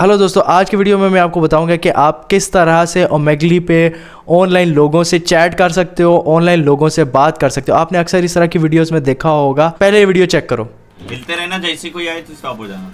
hello दोस्तों आज के वीडियो में मैं आपको बताऊंगा कि आप किस तरह से ओमेगली पे ऑनलाइन लोगों से चैट कर सकते हो ऑनलाइन लोगों से बात कर सकते हो आपने अक्सर इस तरह की वीडियोस में देखा होगा पहले वीडियो चेक करो मिलते रहना जैसे कोई आए तो स्टॉप हो जाना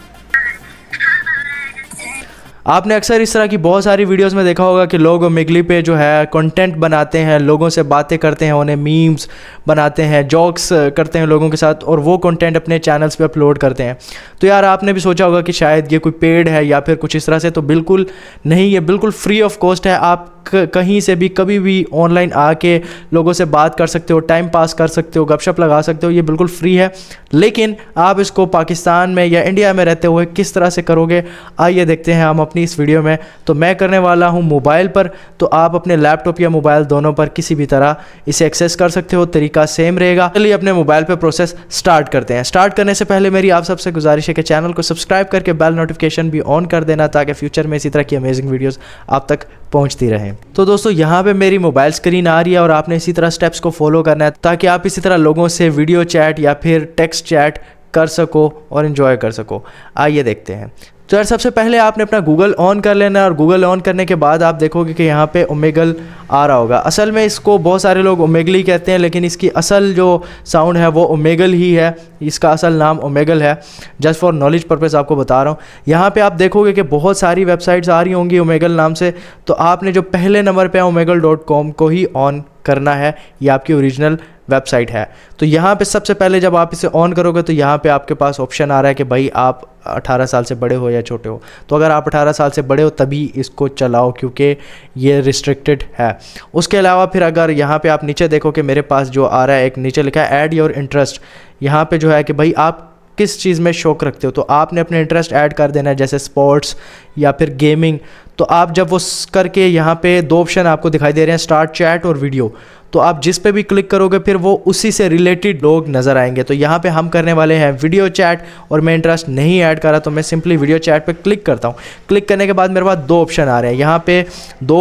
आपने अक्सर इस तरह की बहुत सारी वीडियोस में देखा होगा कि लोग मिगली पे जो है कंटेंट बनाते हैं लोगों से बातें करते हैं उन्हें मीम्स बनाते हैं जॉक्स करते हैं लोगों के साथ और वो कंटेंट अपने चैनल्स पे अपलोड करते हैं तो यार आपने भी सोचा होगा कि शायद ये कोई पेड है या फिर कुछ इस तरह से तो बिल्कुल नहीं ये बिल्कुल फ्री ऑफ कॉस्ट है आप कहीं से भी कभी भी ऑनलाइन आके लोगों से बात कर सकते हो टाइम पास कर सकते हो गपशप लगा सकते हो ये बिल्कुल फ्री है लेकिन आप इसको पाकिस्तान में या इंडिया में रहते हुए किस तरह से करोगे आइए देखते हैं हम अपनी इस वीडियो में तो मैं करने वाला हूँ मोबाइल पर तो आप अपने लैपटॉप या मोबाइल दोनों पर किसी भी तरह इसे एक्सेस कर सकते हो तरीका सेम रहेगा चलिए अपने मोबाइल पर प्रोसेस स्टार्ट करते हैं स्टार्ट करने से पहले मेरी आप सबसे गुजारिश है कि चैनल को सब्सक्राइब करके बेल नोटिफिकेशन भी ऑन कर देना ताकि फ्यूचर में इसी तरह की अमेजिंग वीडियोज़ आप तक पहुंचती रहे तो दोस्तों यहाँ पे मेरी मोबाइल स्क्रीन आ रही है और आपने इसी तरह स्टेप्स को फॉलो करना है ताकि आप इसी तरह लोगों से वीडियो चैट या फिर टेक्स्ट चैट कर सको और इन्जॉय कर सको आइए देखते हैं तो यार सबसे पहले आपने अपना गूगल ऑन कर लेना है और गूगल ऑन करने के बाद आप देखोगे कि यहाँ पे ओमेगल आ रहा होगा असल में इसको बहुत सारे लोग ओमेगली कहते हैं लेकिन इसकी असल जो साउंड है वो ओमेगल ही है इसका असल नाम ओमेगल है जस्ट फॉर नॉलेज पर्पज़ आपको बता रहा हूँ यहाँ पे आप देखोगे कि बहुत सारी वेबसाइट्स आ रही होंगी ओमेगल नाम से तो आपने जो पहले नंबर पर है ओमेगल को ही ऑन करना है ये आपकी ओरिजिनल वेबसाइट है तो यहाँ पे सबसे पहले जब आप इसे ऑन करोगे तो यहाँ पे आपके पास ऑप्शन आ रहा है कि भाई आप 18 साल से बड़े हो या छोटे हो तो अगर आप 18 साल से बड़े हो तभी इसको चलाओ क्योंकि ये रिस्ट्रिक्टेड है उसके अलावा फिर अगर यहाँ पे आप नीचे देखो कि मेरे पास जो आ रहा है एक नीचे लिखा है ऐड योर इंटरेस्ट यहाँ पर जो है कि भाई आप किस चीज़ में शौक रखते हो तो आपने अपने इंटरेस्ट ऐड कर देना है जैसे स्पोर्ट्स या फिर गेमिंग तो आप जब वो करके यहाँ पे दो ऑप्शन आपको दिखाई दे रहे हैं स्टार्ट चैट और वीडियो तो आप जिस पे भी क्लिक करोगे फिर वो उसी से रिलेटेड लोग नज़र आएंगे तो यहाँ पे हम करने वाले हैं वीडियो चैट और मैं इंटरेस्ट नहीं ऐड कर रहा तो मैं सिंपली वीडियो चैट पे क्लिक करता हूँ क्लिक करने के बाद मेरे पास दो ऑप्शन आ रहे हैं यहाँ पे दो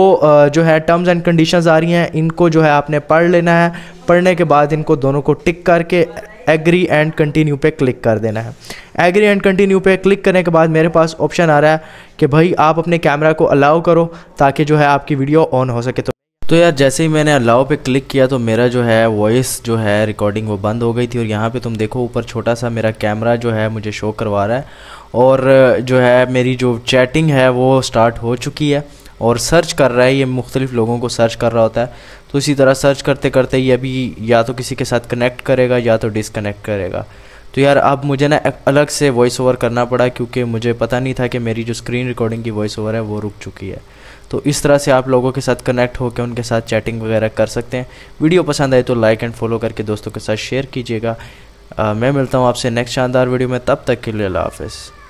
जो है टर्म्स एंड कंडीशंस आ रही हैं इनको जो है आपने पढ़ लेना है पढ़ने के बाद इनको दोनों को टिक करके एग्री एंड कंटिन्यू पे क्लिक कर देना है एग्री एंड कंटिन्यू पे क्लिक करने के बाद मेरे पास ऑप्शन आ रहा है कि भाई आप अपने कैमरा को अलाउ करो ताकि जो है आपकी वीडियो ऑन हो सके तो तो यार जैसे ही मैंने अलाव पे क्लिक किया तो मेरा जो है वॉइस जो है रिकॉर्डिंग वो बंद हो गई थी और यहाँ पे तुम देखो ऊपर छोटा सा मेरा कैमरा जो है मुझे शो करवा रहा है और जो है मेरी जो चैटिंग है वो स्टार्ट हो चुकी है और सर्च कर रहा है ये मुख्तलिफ़ लोगों को सर्च कर रहा होता है तो इसी तरह सर्च करते करते ये अभी या तो किसी के साथ कनेक्ट करेगा या तो डिसकनेक्ट करेगा तो यार अब मुझे ना अलग से वॉइस ओवर करना पड़ा क्योंकि मुझे पता नहीं था कि मेरी जो स्क्रीन रिकॉर्डिंग की वॉइस ओवर है वो रुक चुकी है तो इस तरह से आप लोगों के साथ कनेक्ट होकर उनके साथ चैटिंग वगैरह कर सकते हैं वीडियो पसंद आए तो लाइक एंड फॉलो करके दोस्तों के साथ शेयर कीजिएगा मैं मिलता हूँ आपसे नेक्स्ट शानदार वीडियो में तब तक के लिए अल्लाह हाफिज़